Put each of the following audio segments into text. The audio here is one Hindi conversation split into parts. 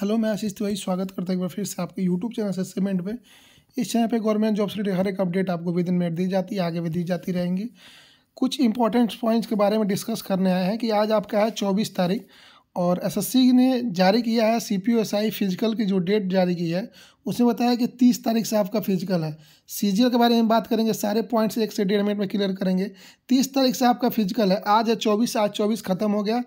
हेलो मैं आशीष तिवारी स्वागत करता हूँ एक बार फिर से आपके यूट्यूब चैनल असेसमेंट पे इस चैनल पे गवर्नमेंट जॉब से रिलेटेड हर एक अपडेट आपको विद इन मिनट दी जाती है आगे भी दी जाती रहेंगी कुछ इंपॉर्टेंट पॉइंट्स के बारे में डिस्कस करने आए हैं कि आज आपका है चौबीस तारीख और एस ने जारी किया है सी पी फिजिकल की जो डेट जारी की है उसने बताया कि तीस तारीख से आपका फिजिकल है सी के बारे में बात करेंगे सारे पॉइंट्स एक से डेढ़ मिनट में क्लियर करेंगे तीस तारीख से आपका फिजिकल है आज है चौबीस आज चौबीस खत्म हो गया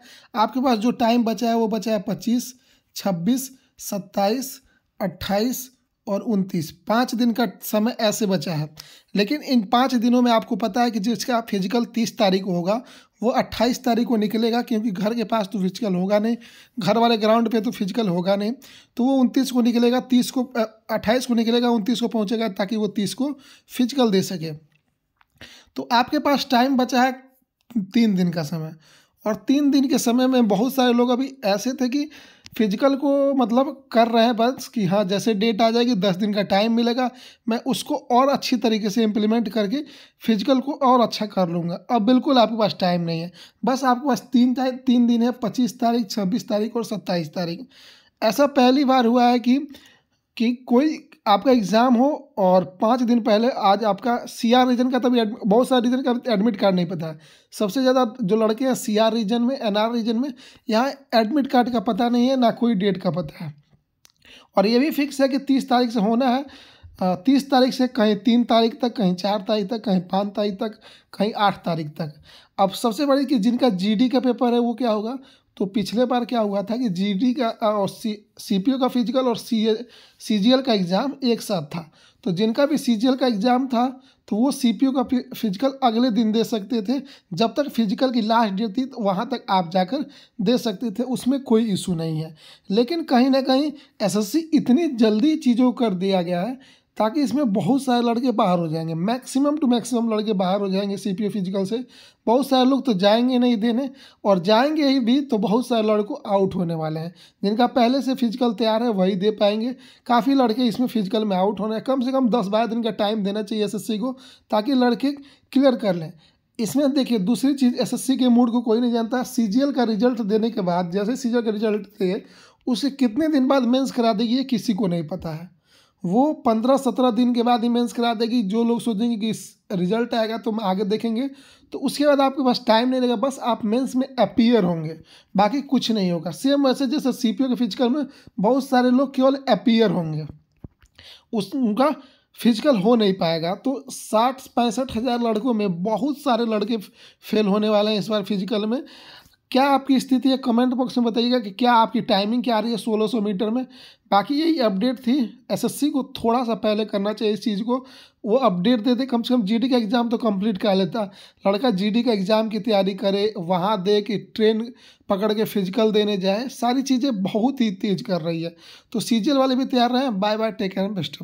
आपके पास जो टाइम बचा है वो बचा है पच्चीस छब्बीस सत्ताईस अट्ठाईस और उनतीस पाँच दिन का समय ऐसे बचा है लेकिन इन पाँच दिनों में आपको पता है कि जिसका फिजिकल तीस तारीख को होगा वो अट्ठाईस तारीख को निकलेगा क्योंकि घर के पास तो फिजिकल होगा नहीं घर वाले ग्राउंड पे तो फिजिकल होगा नहीं तो वो उनतीस को निकलेगा तीस को अट्ठाईस को निकलेगा उनतीस को पहुँचेगा ताकि वो तीस को फिजिकल दे सके तो आपके पास टाइम बचा है तीन दिन का समय और तीन दिन के समय में बहुत सारे लोग अभी ऐसे थे कि फिजिकल को मतलब कर रहे हैं बस कि हाँ जैसे डेट आ जाएगी दस दिन का टाइम मिलेगा मैं उसको और अच्छी तरीके से इम्प्लीमेंट करके फिजिकल को और अच्छा कर लूँगा अब बिल्कुल आपके पास टाइम नहीं है बस आपके पास तीन तीन दिन है पच्चीस तारीख छब्बीस तारीख और सत्ताईस तारीख ऐसा पहली बार हुआ है कि कि कोई आपका एग्ज़ाम हो और पाँच दिन पहले आज आपका सी आर रीजन का तभी बहुत सारे रीजन का एडमिट कार्ड नहीं पता है सबसे ज़्यादा जो लड़के हैं सी आर रीजन में एन आर रीजन में यहाँ एडमिट कार्ड का पता नहीं है ना कोई डेट का पता है और ये भी फिक्स है कि तीस तारीख से होना है तीस तारीख से कहीं तीन तारीख तक कहीं चार तारीख तक कहीं पाँच तारीख तक कहीं आठ तारीख तक अब सबसे बड़ी कि जिनका जीडी का पेपर है वो क्या होगा तो पिछले बार क्या हुआ था कि जीडी का और सी सी का फिजिकल और सी सी का एग्ज़ाम एक साथ था तो जिनका भी सी का एग्ज़ाम था तो वो सी का फिजिकल अगले दिन दे सकते थे जब तक फिजिकल की लास्ट डेट थी तो वहाँ तक आप जाकर दे सकते थे उसमें कोई इशू नहीं है लेकिन कहीं ना कहीं एसएससी इतनी जल्दी चीज़ों कर दिया गया है ताकि इसमें बहुत सारे लड़के बाहर हो जाएंगे मैक्सिमम टू मैक्सिमम लड़के बाहर हो जाएंगे सी फिजिकल से बहुत सारे लोग तो जाएंगे नहीं देने और जाएंगे ही भी तो बहुत सारे लड़कों आउट होने वाले हैं जिनका पहले से फिजिकल तैयार है वही दे पाएंगे काफ़ी लड़के इसमें फिजिकल में आउट होने हैं कम से कम दस बारह दिन का टाइम देना चाहिए एस को ताकि लड़के क्लियर कर लें इसमें देखिए दूसरी चीज़ एस के मूड को कोई नहीं जानता सी का रिजल्ट देने के बाद जैसे सी का रिजल्ट दे उसे कितने दिन बाद मेंस करा देगी ये किसी को नहीं पता है वो पंद्रह सत्रह दिन के बाद ही मेंस करा देगी जो लोग सोचेंगे कि इस रिजल्ट आएगा तो हम आगे देखेंगे तो उसके बाद आपके पास टाइम नहीं लगेगा बस आप मेंस में अपीयर होंगे बाकी कुछ नहीं होगा सेम वैसे जैसे सी के फिजिकल में बहुत सारे लोग केवल अपियर होंगे उस उनका फिजिकल हो नहीं पाएगा तो साठ पैंसठ हज़ार लड़कों में बहुत सारे लड़के फेल होने वाले हैं इस बार फिजिकल में क्या आपकी स्थिति है कमेंट बॉक्स में बताइएगा कि क्या आपकी टाइमिंग क्या आ रही है 1600 मीटर में बाकी यही अपडेट थी एसएससी को थोड़ा सा पहले करना चाहिए इस चीज़ को वो अपडेट देते कम से कम जीडी का एग्ज़ाम तो कंप्लीट कर लेता लड़का जीडी का एग्ज़ाम की तैयारी करे वहाँ दे कि ट्रेन पकड़ के फिजिकल देने जाए सारी चीज़ें बहुत ही तेज़ कर रही है तो सीजियल वाले भी तैयार रहें bye bye take care best